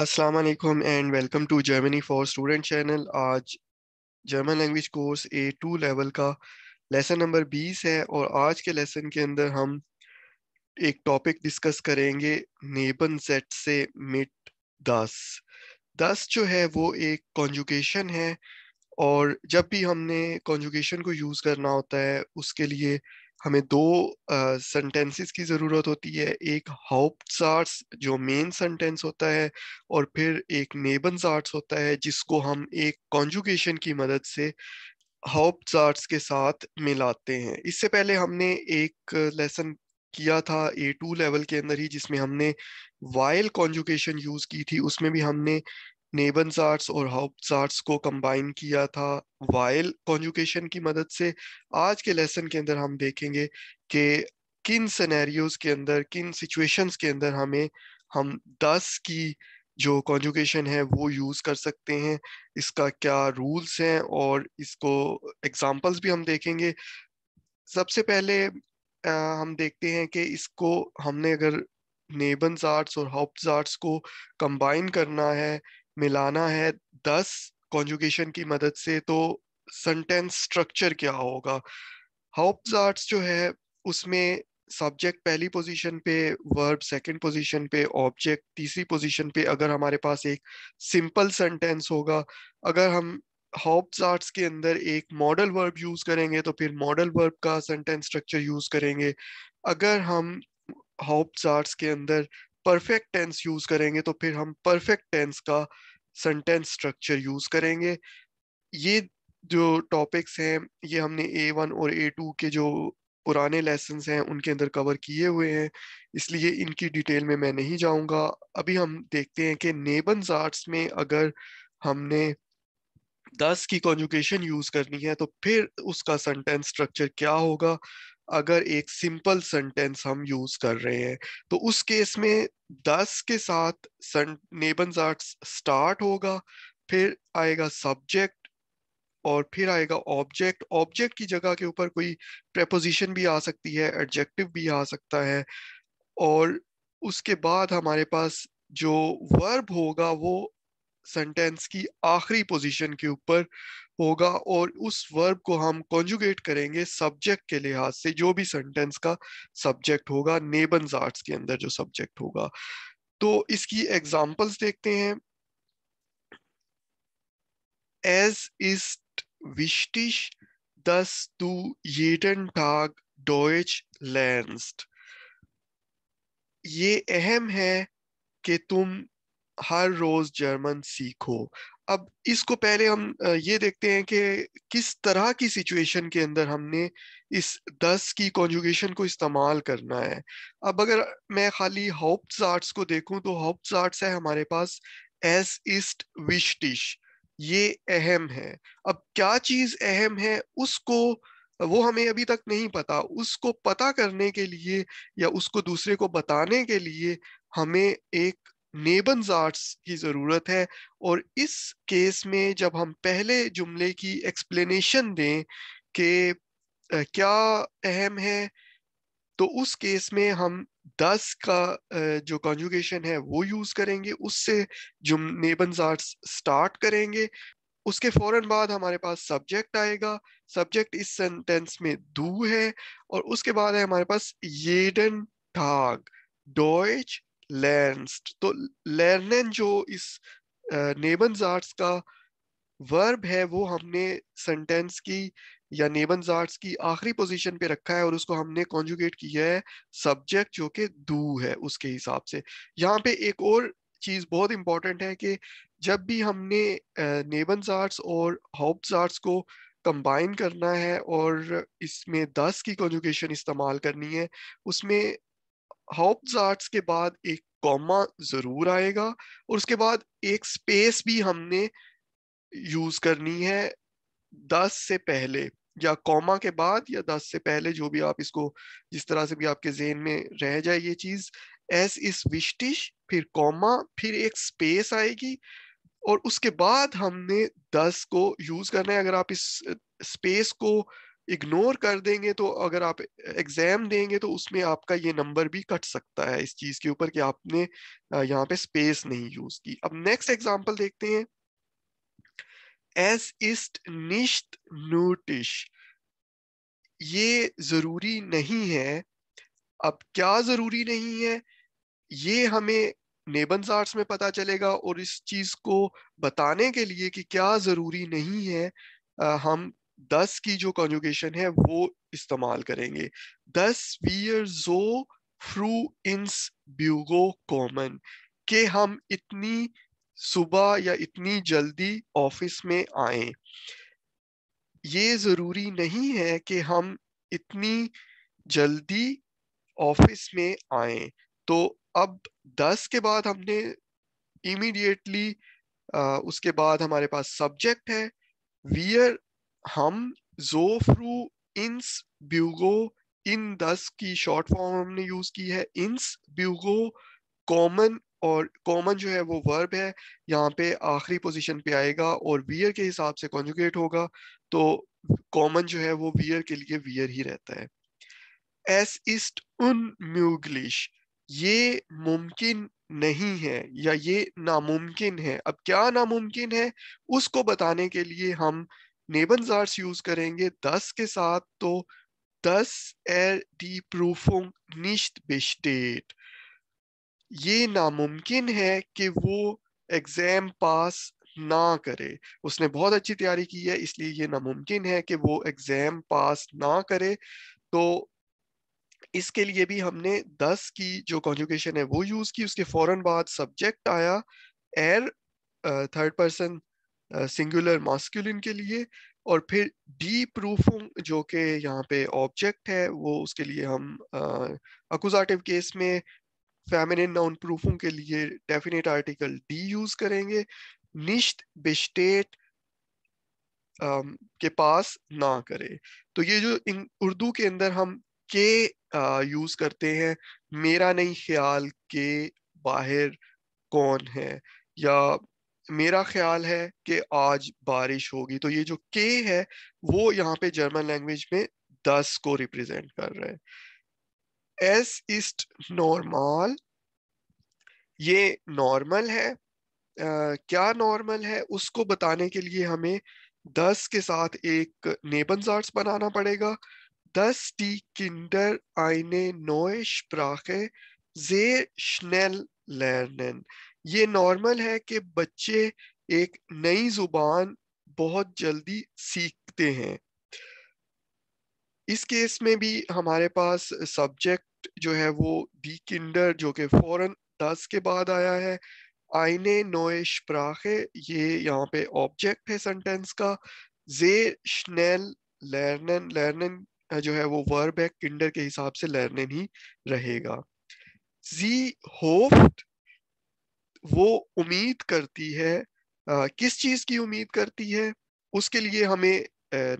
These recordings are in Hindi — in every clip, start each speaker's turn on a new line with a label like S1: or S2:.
S1: अस्सलाम वालेकुम and welcome to Germany for student channel आज German language course A two level का लेसन नंबर बीस है और आज के लेसन के अंदर हम एक टॉपिक डिस्कस करेंगे नेबन सेट से मिट दस दस जो है वो एक कॉन्जुकेशन है और जब भी हमने कॉन्जुकेशन को यूज़ करना होता है उसके लिए हमें दो सेंटेंसेस uh, की ज़रूरत होती है एक हाउप्सार्ट्स जो मेन सेंटेंस होता है और फिर एक नेबन्स आर्ट्स होता है जिसको हम एक कॉन्जुकेशन की मदद से हाउप्सार्ट्स के साथ मिलाते हैं इससे पहले हमने एक लेसन किया था ए टू लेवल के अंदर ही जिसमें हमने वाइल कॉन्जुकेशन यूज़ की थी उसमें भी हमने नेबन्स आर्ट्स और हाउप्स आर्ट्स को कंबाइन किया था वाइल कॉन्जुकेशन की मदद से आज के लेसन के अंदर हम देखेंगे कि किन सिनेरियोज के अंदर किन सिचुएशंस के अंदर हमें हम दस की जो कॉन्जुकेशन है वो यूज़ कर सकते हैं इसका क्या रूल्स हैं और इसको एग्जांपल्स भी हम देखेंगे सबसे पहले आ, हम देखते हैं कि इसको हमने अगर नेबन्स आर्ट्स और हाउप्स आर्ट्स को कंबाइन करना है मिलाना है दस कॉन्जुकेशन की मदद से तो सेंटेंस स्ट्रक्चर क्या होगा हाउप्स आर्ट्स जो है उसमें सब्जेक्ट पहली पोजीशन पे वर्ब सेकंड पोजीशन पे ऑब्जेक्ट तीसरी पोजीशन पे अगर हमारे पास एक सिंपल सेंटेंस होगा अगर हम हॉब्स आर्ट्स के अंदर एक मॉडल वर्ब यूज करेंगे तो फिर मॉडल वर्ब का सेंटेंस स्ट्रक्चर यूज करेंगे अगर हम हॉब्स आर्ट्स के अंदर परफेक्ट टेंस यूज करेंगे तो फिर हम परफेक्ट टेंस का सेंटेंस स्ट्रक्चर यूज करेंगे ये जो टॉपिक्स हैं ये हमने ए वन और ए टू के जो पुराने लेसन हैं उनके अंदर कवर किए हुए हैं इसलिए इनकी डिटेल में मैं नहीं जाऊंगा अभी हम देखते हैं कि नेबन आर्ट्स में अगर हमने दस की कॉन्जुकेशन यूज करनी है तो फिर उसका सेंटेंस स्ट्रक्चर क्या होगा अगर एक सिंपल सेंटेंस हम यूज कर रहे हैं तो उस केस में दस के साथ स्टार्ट होगा फिर आएगा सब्जेक्ट और फिर आएगा ऑब्जेक्ट ऑब्जेक्ट की जगह के ऊपर कोई प्रपोजिशन भी आ सकती है एडजेक्टिव भी आ सकता है और उसके बाद हमारे पास जो वर्ब होगा वो सेंटेंस की आखिरी पोजीशन के ऊपर होगा और उस वर्ब को हम कॉन्जुगेट करेंगे सब्जेक्ट के लिहाज से जो भी सेंटेंस का सब्जेक्ट होगा नेबन आर्ट्स के अंदर जो सब्जेक्ट होगा तो इसकी एग्जांपल्स देखते हैं एज इज विश्टिश दस टू jeden टाग डोएच लैंड ये अहम है कि तुम हर रोज जर्मन सीखो अब इसको पहले हम ये देखते हैं कि किस तरह की सिचुएशन के अंदर हमने इस दस की कॉन्जुगेशन को इस्तेमाल करना है अब अगर मैं खाली हॉप आर्ट्स को देखूं तो हॉप आर्ट्स है हमारे पास एस इस्ट विश डिश ये अहम है अब क्या चीज़ अहम है उसको वो हमें अभी तक नहीं पता उसको पता करने के लिए या उसको दूसरे को बताने के लिए हमें एक नेबन्स आर्ट्स की ज़रूरत है और इस केस में जब हम पहले जुमले की एक्सप्लेनेशन दें कि क्या अहम है तो उस केस में हम दस का जो कॉन्जुगेशन है वो यूज़ करेंगे उससे जुम नेबन्स आर्ट्स स्टार्ट करेंगे उसके फौरन बाद हमारे पास सब्जेक्ट आएगा सब्जेक्ट इस सेंटेंस में दू है और उसके बाद है हमारे पास येडन ठाग डॉइच लर्नस्ट तो लर्नन जो इस नेबन uh, आर्ट्स का वर्ब है वो हमने सेंटेंस की या नेबन आर्ट्स की आखिरी पोजीशन पे रखा है और उसको हमने कॉन्जुगेट किया है सब्जेक्ट जो कि दू है उसके हिसाब से यहाँ पे एक और चीज बहुत इंपॉर्टेंट है कि जब भी हमने नेबन uh, आर्ट्स और हॉब्स आर्ट्स को कंबाइन करना है और इसमें दस की कॉन्जुगेशन इस्तेमाल करनी है उसमें हाउप्स के बाद एक कॉमा जरूर आएगा और उसके बाद एक स्पेस भी हमने यूज करनी है दस से पहले या कॉमा के बाद या दस से पहले जो भी आप इसको जिस तरह से भी आपके जेन में रह जाए ये चीज एस इस विश्टिश फिर कॉमा फिर एक स्पेस आएगी और उसके बाद हमने दस को यूज करना है अगर आप इस स्पेस को इग्नोर कर देंगे तो अगर आप एग्जाम देंगे तो उसमें आपका ये नंबर भी कट सकता है इस चीज के ऊपर कि आपने यहाँ पे स्पेस नहीं यूज की अब नेक्स्ट एग्जाम्पल देखते हैं एस इस्ट निश्त नोटिश ये जरूरी नहीं है अब क्या जरूरी नहीं है ये हमें नेबन आर्ट्स में पता चलेगा और इस चीज को बताने के लिए कि क्या जरूरी नहीं है आ, हम दस की जो कॉन्जुगेशन है वो इस्तेमाल करेंगे दस वीयर जो फ्रू इंस ब्यूगो कॉमन के हम इतनी सुबह या इतनी जल्दी ऑफिस में आए ये जरूरी नहीं है कि हम इतनी जल्दी ऑफिस में आए तो अब दस के बाद हमने इमीडिएटली उसके बाद हमारे पास सब्जेक्ट है वियर हम जोफ्रू इंस ब्यूगो इन दस की शॉर्ट फॉर्म हमने यूज की है इंस ब्यूगो कॉमन और कॉमन जो है वो वर्ब है यहाँ पे आखिरी पोजीशन पे आएगा और वियर के हिसाब से कॉन्जुगेट होगा तो कॉमन जो है वो वियर के लिए वियर ही रहता है एस इस्ट उन म्यूगलिश ये मुमकिन नहीं है या ये नामुमकिन है अब क्या नामुमकिन है उसको बताने के लिए हम नेबन जार्स यूज करेंगे दस के साथ तो दस एर डी प्रूफों निश्त besteht. ये नामुमकिन है कि वो एग्जाम पास ना करे उसने बहुत अच्छी तैयारी की है इसलिए ये नामुमकिन है कि वो एग्जाम पास ना करे तो इसके लिए भी हमने 10 की जो कॉन्जुकेशन है वो यूज की उसके फौरन बाद सब्जेक्ट आया एर थर्ड पर्सन सिंगुलर मास्कुलिन के लिए और फिर डी प्रूफ जो कि यहाँ पे ऑब्जेक्ट है वो उसके लिए हम अकुजाटिव केस में फैमिनिन नाउन प्रूफों के लिए डेफिनेट आर्टिकल डी यूज करेंगे निश्त बिस्टेट के पास ना करे तो ये जो उर्दू के अंदर हम के यूज करते हैं मेरा नहीं ख्याल के बाहर कौन है या मेरा ख्याल है कि आज बारिश होगी तो ये जो के है वो यहाँ पे जर्मन लैंग्वेज में दस को रिप्रेजेंट कर रहे हैं एस इस्ट नॉर्मल ये नॉर्मल है आ, क्या नॉर्मल है उसको बताने के लिए हमें दस के साथ एक नेबनजार्स बनाना पड़ेगा दस टी किंडर आईने नोए स्प्राखे जे स्नेल lernen. ये नॉर्मल है कि बच्चे एक नई जुबान बहुत जल्दी सीखते हैं इस केस में भी हमारे पास सब्जेक्ट जो है वो दी किंडर जो कि फौरन दस के बाद आया है आईने नोए प्राखे ये यहाँ पे ऑब्जेक्ट है सेंटेंस का जे स्नेल लर्नन लर्नन जो है वो वर्ब है किंडर के हिसाब से लर्नन ही रहेगा जी होफ्ट वो उम्मीद करती है आ, किस चीज की उम्मीद करती है उसके लिए हमें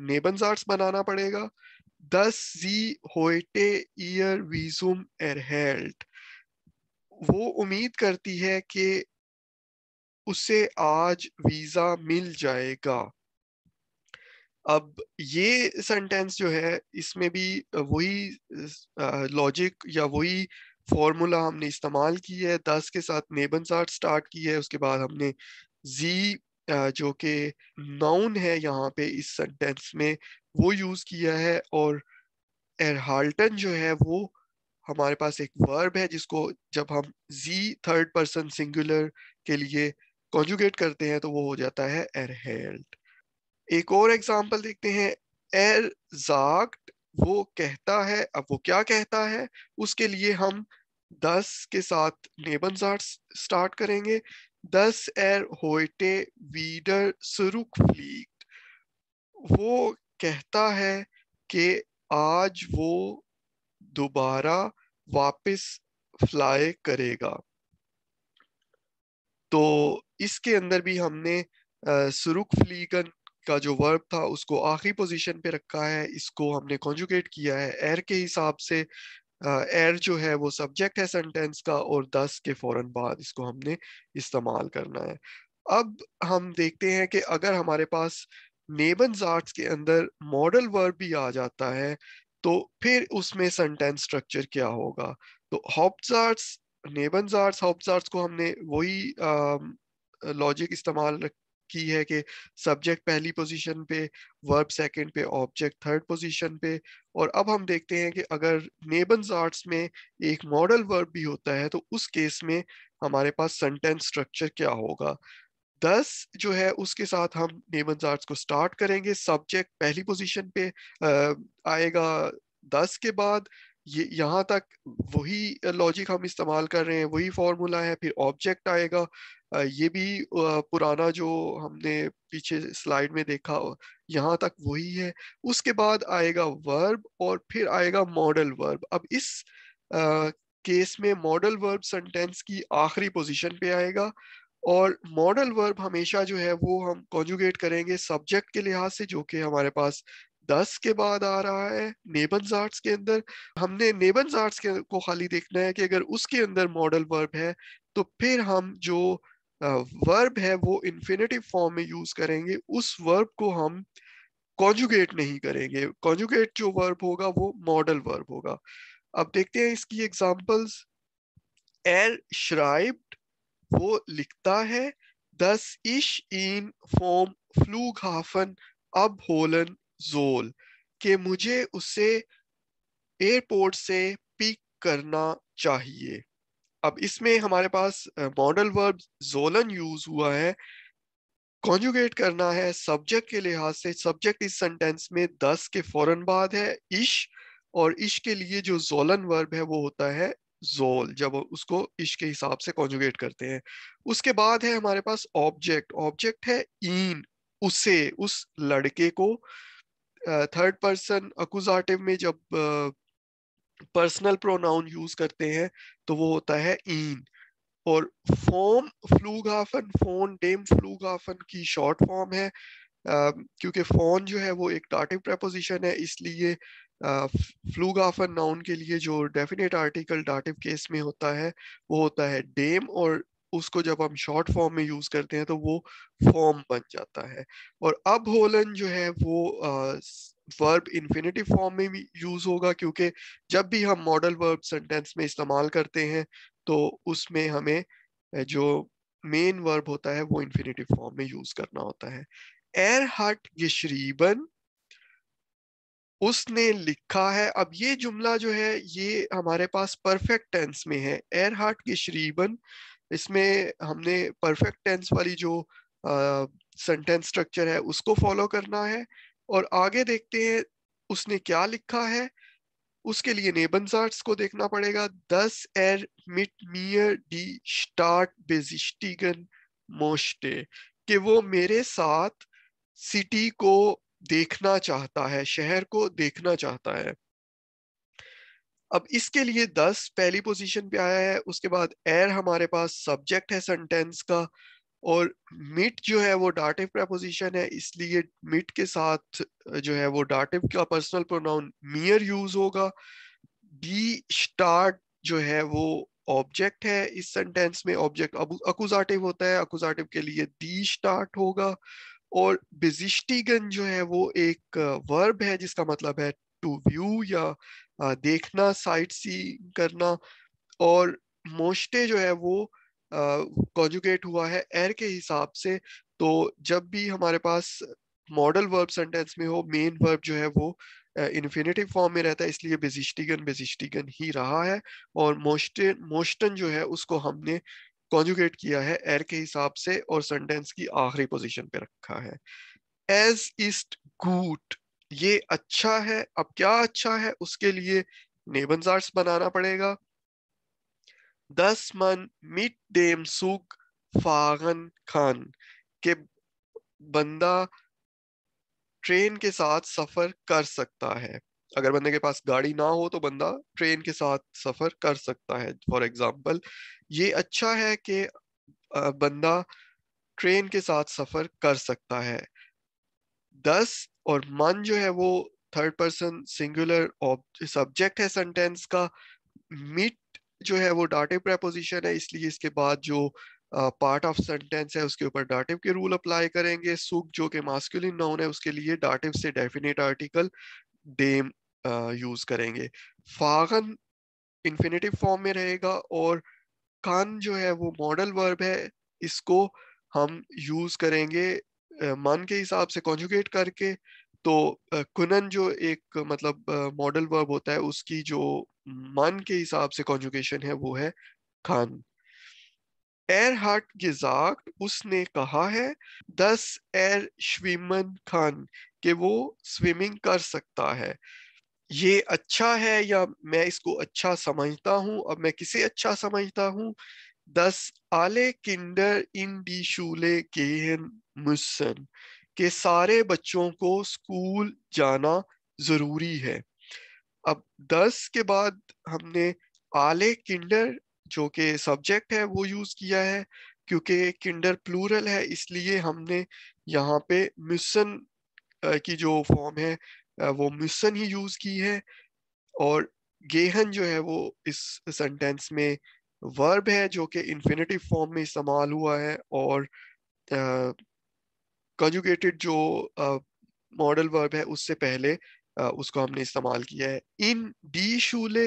S1: नेबनजार्स बनाना पड़ेगा दस जी होटे ईयर वीजुम हेल्ट वो उम्मीद करती है कि उसे आज वीजा मिल जाएगा अब ये सेंटेंस जो है इसमें भी वही लॉजिक या वही फॉर्मूला हमने इस्तेमाल की है दस के साथ नेबन स्टार्ट की है उसके बाद हमने जी जो कि नाउन है यहाँ पे इस सेंटेंस में वो यूज़ किया है और एरहाल्टन जो है वो हमारे पास एक वर्ब है जिसको जब हम जी थर्ड पर्सन सिंगुलर के लिए कॉन्जुगेट करते हैं तो वो हो जाता है एरहेल्ट एक और एग्जांपल देखते हैं एरजाक्ट वो कहता है अब वो क्या कहता है उसके लिए हम दस के साथ नेबन स्टार्ट करेंगे दस एर होइटे वीडर सरुख फ्लीक वो कहता है कि आज वो दोबारा वापस फ्लाई करेगा तो इसके अंदर भी हमने सुरुख फ्लीगन का जो वर्ब था उसको आखिरी पोजीशन पे रखा है इसको हमने कॉन्जुकेट किया है एर के हिसाब से एर जो है वो सब्जेक्ट है सेंटेंस का और दस के फौरन बाद इसको हमने इस्तेमाल करना है अब हम देखते हैं कि अगर हमारे पास नेबन आर्ट्स के अंदर मॉडल वर्ब भी आ जाता है तो फिर उसमें सेंटेंस स्ट्रक्चर क्या होगा तो हॉप्स नेबन आर्ट्स हॉप्सार्ट्स को हमने वही लॉजिक इस्तेमाल की है कि सब्जेक्ट पहली पोजीशन पे वर्ब सेकंड पे ऑब्जेक्ट थर्ड पोजीशन पे और अब हम देखते हैं कि अगर नेबन आर्ट्स में एक मॉडल वर्ब भी होता है तो उस केस में हमारे पास सेंटेंस स्ट्रक्चर क्या होगा दस जो है उसके साथ हम नेबन आर्ट्स को स्टार्ट करेंगे सब्जेक्ट पहली पोजिशन पे आएगा दस के बाद ये यहाँ तक वही लॉजिक हम इस्तेमाल कर रहे हैं वही फॉर्मूला है फिर ऑब्जेक्ट आएगा ये भी पुराना जो हमने पीछे स्लाइड में देखा यहाँ तक वही है उसके बाद आएगा वर्ब और फिर आएगा मॉडल वर्ब अब इस केस में मॉडल वर्ब सेंटेंस की आखिरी पोजीशन पे आएगा और मॉडल वर्ब हमेशा जो है वो हम कॉन्जुगेट करेंगे सब्जेक्ट के लिहाज से जो कि हमारे पास दस के बाद आ रहा है नेबन आर्ट्स के अंदर हमने नेबन आर्ट्स के को खाली देखना है कि अगर उसके अंदर मॉडल वर्ब है तो फिर हम जो वर्ब है वो इन्फिनेटिव फॉर्म में यूज करेंगे उस वर्ब को हम कॉन्जुगेट नहीं करेंगे कॉन्जुगेट जो वर्ब होगा वो मॉडल वर्ब होगा अब देखते हैं इसकी एग्जाम्पल्स एल श्राइब्ड वो लिखता है दस इश इन फॉर्म फ्लू घाफन अब होलन जोल के मुझे उसे एयरपोर्ट से पिक करना चाहिए अब इसमें हमारे पास मॉडल वर्ब जोलन यूज हुआ है कॉन्जुगेट करना है सब्जेक्ट के लिहाज से सब्जेक्ट इस सेंटेंस में दस के फौरन बाद है इश और इश के लिए जो जोलन वर्ब है वो होता है जोल जब उसको इश के हिसाब से कॉन्जुगेट करते हैं उसके बाद है हमारे पास ऑब्जेक्ट ऑब्जेक्ट है इन उसे उस लड़के को थर्ड पर्सन अकुजाटिव में जब पर्सनल प्रोनाउन यूज करते हैं तो वो होता है इन और फॉर्म फ्लूगाफन फोन डेम फ्लूगाफन की शॉर्ट फॉर्म है आ, क्योंकि फोन जो है वो एक डाटिव प्रपोजिशन है इसलिए फ्लूगाफन नाउन के लिए जो डेफिनेट आर्टिकल डाटिव केस में होता है वो होता है डेम और उसको जब हम शॉर्ट फॉर्म में यूज करते हैं तो वो फॉर्म बन जाता है और अब होलन जो है वो वर्ब इन्फिनेटिव फॉर्म में भी यूज होगा क्योंकि जब भी हम मॉडल वर्ब सेंटेंस में इस्तेमाल करते हैं तो उसमें हमें जो मेन वर्ब होता है वो इन्फिनेटिव फॉर्म में यूज करना होता है एर हट यशरीबन उसने लिखा है अब ये जुमला जो है ये हमारे पास परफेक्ट टेंस में है एर हट यशरीबन इसमें हमने परफेक्ट टेंस वाली जो सेंटेंस स्ट्रक्चर है उसको फॉलो करना है और आगे देखते हैं उसने क्या लिखा है उसके लिए नेबनसार्ट्स को देखना पड़ेगा दस एर मिट मियर डी स्टार्ट बेजिस्टिगन मोस्टे कि वो मेरे साथ सिटी को देखना चाहता है शहर को देखना चाहता है अब इसके लिए दस पहली पोजीशन पे आया है उसके बाद एर हमारे पास सब्जेक्ट है सेंटेंस का और मिट जो है वो डाटिव प्रपोजिशन है इसलिए मिट के साथ जो है वो डाटिव का पर्सनल प्रोनाउन मियर यूज होगा बी स्टार्ट जो है वो ऑब्जेक्ट है इस सेंटेंस में ऑब्जेक्ट अकुजाटिव होता है अकुजाटिव के लिए दी स्टार्ट होगा और बिजिस्टिगन जो है वो एक वर्ब है जिसका मतलब है टू व्यू या देखना साइट सी करना और मोस्टे जो है वो कॉन्जुकेट हुआ है एर के हिसाब से तो जब भी हमारे पास मॉडल वर्ब सेंटेंस में हो मेन वर्ब जो है वो इन्फिनेटिव uh, फॉर्म में रहता है इसलिए बेजिस्टिगन बेजिस्टिगन ही रहा है और मोस्टन मोस्टन जो है उसको हमने कॉन्जुकेट किया है एर के हिसाब से और सेंटेंस की आखिरी पोजिशन पे रखा है एज इस्ट गुड ये अच्छा है अब क्या अच्छा है उसके लिए नेबनजार्स बनाना पड़ेगा dass man mit dem Zug fahren kann कि बंदा ट्रेन के साथ सफर कर सकता है अगर बंदे के पास गाड़ी ना हो तो बंदा ट्रेन के साथ सफर कर सकता है फॉर एग्जाम्पल ये अच्छा है कि बंदा ट्रेन के साथ सफर कर सकता है दस और मन जो है वो थर्ड पर्सन सिंगुलर सब्जेक्ट है सेंटेंस का मीट जो है वो डाटिव प्रपोजिशन है इसलिए इसके बाद जो पार्ट ऑफ सेंटेंस है उसके ऊपर डाटिव के रूल अप्लाई करेंगे सुख जो कि मास्कुलिन नाउन है उसके लिए डाटिव से डेफिनेट आर्टिकल डेम यूज करेंगे फागन इन्फिनेटिव फॉर्म में रहेगा और कान जो है वो मॉडल वर्ब है इसको हम यूज करेंगे मन के हिसाब से कॉन्जुगेट करके तो कुनन जो एक मतलब मॉडल वर्ब होता है उसकी जो मन के हिसाब से कॉन्जुकेशन है वो है खान एयरहार्ट गिजाक उसने कहा है दस एर श्विमन खान के वो स्विमिंग कर सकता है ये अच्छा है या मैं इसको अच्छा समझता हूँ अब मैं किसे अच्छा समझता हूँ दस आले किंडर इन डी शूले के मुसन के सारे बच्चों को स्कूल जाना जरूरी है अब दस के बाद हमने आले किंडर जो के सब्जेक्ट है वो यूज किया है क्योंकि किंडर प्लूरल है इसलिए हमने यहाँ पे मिशन की जो फॉर्म है वो मिशन ही यूज की है और गेहन जो है वो इस सेंटेंस में वर्ब है जो कि इन्फिनेटिव फॉर्म में इस्तेमाल हुआ है और कंजुगेटेड जो मॉडल वर्ब है उससे पहले उसको हमने इस्तेमाल किया है इन डी शूले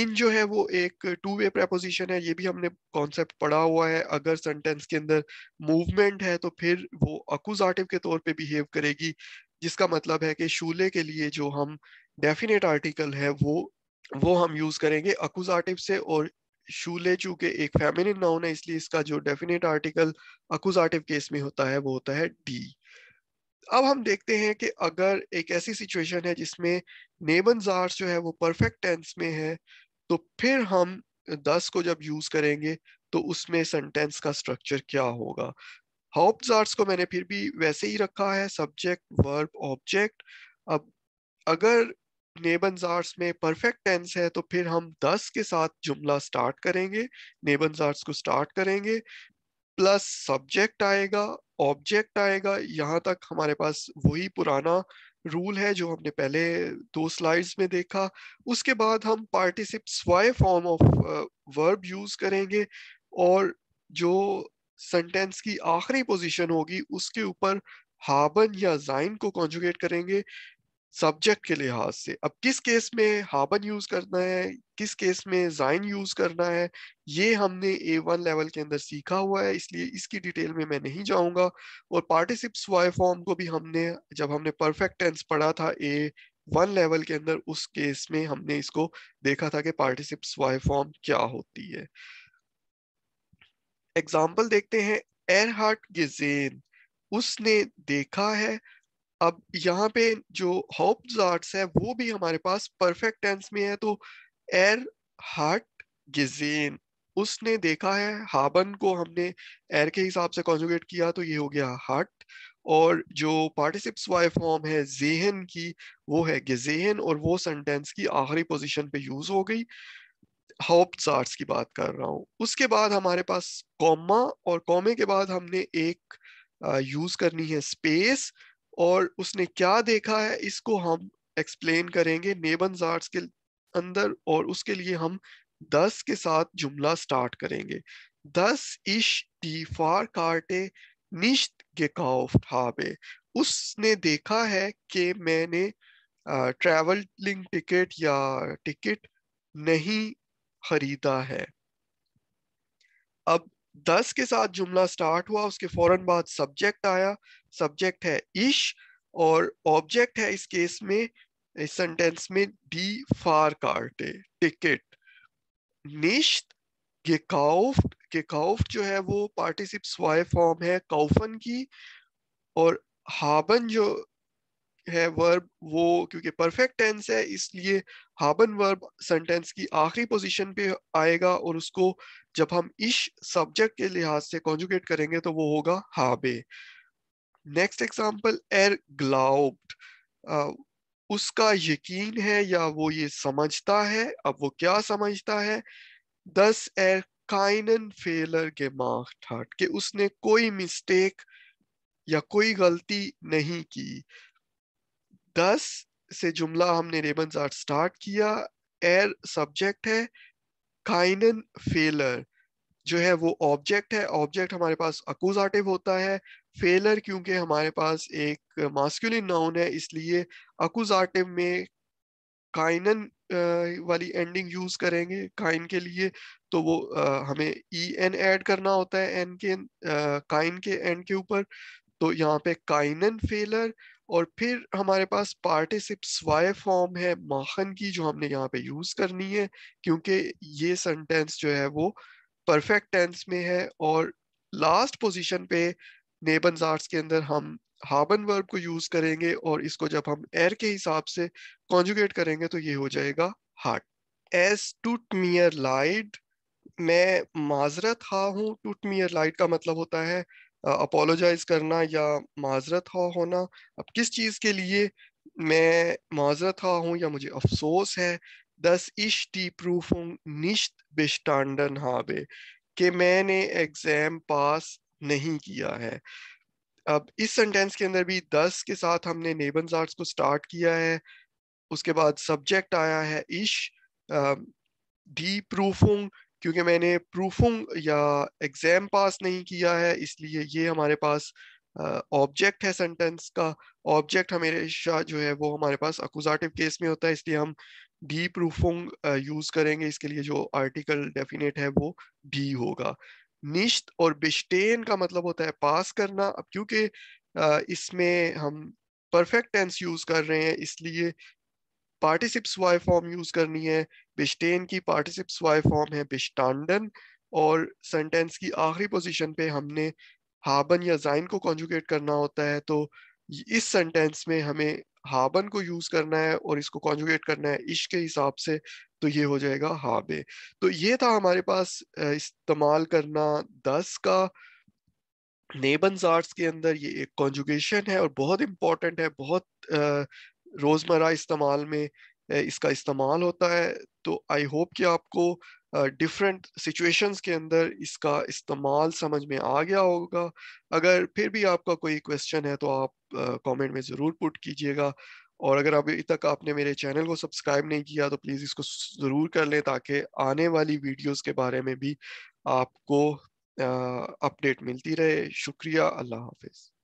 S1: इन जो है वो एक टू वे प्रपोजिशन है ये भी हमने कॉन्सेप्ट पढ़ा हुआ है अगर सेंटेंस के अंदर मूवमेंट है तो फिर वो अकुजाटिव के तौर पे बिहेव करेगी जिसका मतलब है कि शूले के लिए जो हम डेफिनेट आर्टिकल है वो वो हम यूज करेंगे अकुजाटिव से और शूले चूंकि एक फेमिनिन नाउन है इसलिए इसका जो डेफिनेट आर्टिकल अकुजाटिव केस में होता है वो होता है डी अब हम देखते हैं कि अगर एक ऐसी सिचुएशन है जिसमें नेबन जार्स जो है वो परफेक्ट टेंस में है तो फिर हम दस को जब यूज करेंगे तो उसमें सेंटेंस का स्ट्रक्चर क्या होगा हाउपजार्स को मैंने फिर भी वैसे ही रखा है सब्जेक्ट वर्ब ऑब्जेक्ट अब अगर नेबन जार्स में परफेक्ट टेंस है तो फिर हम दस के साथ जुमला स्टार्ट करेंगे नेबन जार्स को स्टार्ट करेंगे प्लस सब्जेक्ट आएगा ऑब्जेक्ट आएगा यहाँ तक हमारे पास वही पुराना रूल है जो हमने पहले दो स्लाइड्स में देखा उसके बाद हम पार्टिसिप स्वाय फॉर्म ऑफ वर्ब यूज करेंगे और जो सेंटेंस की आखिरी पोजीशन होगी उसके ऊपर हाबन या जाइन को कॉन्जुगेट करेंगे सब्जेक्ट के लिहाज से अब किस केस में हाबन यूज करना है किस केस में जाइन यूज करना है ये हमने ए वन लेवल के अंदर सीखा हुआ है इसलिए इसकी डिटेल में मैं नहीं जाऊंगा और पार्टिसिप्स वाई फॉर्म को भी हमने जब हमने परफेक्ट टेंस पढ़ा था ए वन लेवल के अंदर उस केस में हमने इसको देखा था कि पार्टिसिप्स वाई फॉर्म क्या होती है एग्जाम्पल देखते हैं एयरहार्ट गिजेन उसने देखा है अब यहाँ पे जो हॉब्स आर्ट्स है वो भी हमारे पास परफेक्ट टेंस में है तो एर हार्ट गिजेन उसने देखा है हाबन को हमने एर के हिसाब से कॉन्जुगेट किया तो ये हो गया हार्ट और जो पार्टिसिप्स वाई फॉर्म है जेहन की वो है गिजेहन और वो सेंटेंस की आखिरी पोजीशन पे यूज हो गई हॉप्स आर्ट्स की बात कर रहा हूँ उसके बाद हमारे पास कॉमा और कॉमे के बाद हमने एक यूज करनी है स्पेस और उसने क्या देखा है इसको हम एक्सप्लेन करेंगे नेबन जार्स के अंदर और उसके लिए हम दस के साथ जुमला स्टार्ट करेंगे दस इश टी फार कार्टे निश्त gekauft उसने देखा है कि मैंने ट्रैवलिंग टिकट या टिकट नहीं खरीदा है अब दस के साथ जुमला स्टार्ट हुआ उसके फौरन बाद सब्जेक्ट आया सब्जेक्ट है इश और ऑब्जेक्ट है इस केस में इस सेंटेंस में डी फार कार्टे टिकट निश्त गेकाउफ्ट गेकाउफ्ट जो है वो पार्टिसिप स्वाय फॉर्म है काउफन की और हाबन जो है वर्ब वो क्योंकि परफेक्ट टेंस है इसलिए हाबन वर्ब सेंटेंस की आखिरी पोजीशन पे आएगा और उसको जब हम इश सब्जेक्ट के लिहाज से कॉन्जुकेट करेंगे तो वो होगा हाबे नेक्स्ट एग्जांपल एर ग्लाउब्ड उसका यकीन है या वो ये समझता है अब वो क्या समझता है दस एर काइनन फेलर के मार्क ठाट उसने कोई मिस्टेक या कोई गलती नहीं की दस से जुमला हमने रेबन आर्ट स्टार्ट किया एर सब्जेक्ट है काइनन फेलर जो है वो ऑब्जेक्ट है ऑब्जेक्ट हमारे पास अकूजाटिव होता है फेलर क्योंकि हमारे पास एक मास्कुलिन नाउन है इसलिए अकूजाटिव में काइनन वाली एंडिंग यूज करेंगे काइन के लिए तो वो हमें ई एन ऐड करना होता है एन के काइन के एंड के ऊपर तो यहाँ पे काइनन फेलर और फिर हमारे पास पार्टिसिप्स वाई फॉर्म है माखन की जो हमने यहाँ पे यूज करनी है क्योंकि ये सेंटेंस जो है वो परफेक्ट टेंस में है और लास्ट पोजीशन पे नेबन आर्ट्स के अंदर हम हाबन वर्ब को यूज करेंगे और इसको जब हम एर के हिसाब से कॉन्जुगेट करेंगे तो ये हो जाएगा हार्ट एस टूट मियर लाइट मैं माजरत हा हूँ टूट मियर लाइट का मतलब होता है अपोलोजाइज करना या माजरत खा होना अब किस चीज़ के लिए मैं माजरत खा हूँ या मुझे अफसोस है दस इश टी प्रूफ निश्त बिस्टांडन हाबे कि मैंने एग्ज़ाम पास नहीं किया है अब इस सेंटेंस के अंदर भी दस के साथ हमने नेबन आर्ट्स को स्टार्ट किया है उसके बाद सब्जेक्ट आया है इश डी प्रूफ क्योंकि मैंने प्रूफिंग या एग्जाम पास नहीं किया है इसलिए ये हमारे पास ऑब्जेक्ट है सेंटेंस का ऑब्जेक्ट हमेशा जो है वो हमारे पास अकुजाटिव केस में होता है इसलिए हम डी प्रूफोंग यूज करेंगे इसके लिए जो आर्टिकल डेफिनेट है वो डी होगा निश्त और बिस्टेन का मतलब होता है पास करना अब क्योंकि इसमें हम परफेक्ट टेंस यूज कर रहे हैं इसलिए पार्टिसिप्स वाई फॉर्म यूज करनी है बिस्टेन की पार्टिसिप्स वाई फॉर्म है बिस्टांडन और सेंटेंस की आखिरी पोजीशन पे हमने हाबन या जाइन को कॉन्जुगेट करना होता है तो इस सेंटेंस में हमें हाबन को यूज करना है और इसको कॉन्जुगेट करना है इश्क के हिसाब से तो ये हो जाएगा हाबे तो ये था हमारे पास इस्तेमाल करना दस का नेबन आर्ट्स के अंदर ये एक कॉन्जुगेशन है और बहुत इम्पॉर्टेंट है बहुत रोज़मर्रा इस्तेमाल में इसका इस्तेमाल होता है तो आई होप कि आपको डिफरेंट uh, सिचुएशंस के अंदर इसका इस्तेमाल समझ में आ गया होगा अगर फिर भी आपका कोई क्वेश्चन है तो आप कमेंट uh, में ज़रूर पुट कीजिएगा और अगर अभी तक आपने मेरे चैनल को सब्सक्राइब नहीं किया तो प्लीज़ इसको ज़रूर कर लें ताकि आने वाली वीडियोस के बारे में भी आपको अपडेट uh, मिलती रहे शुक्रिया अल्लाह हाफिज़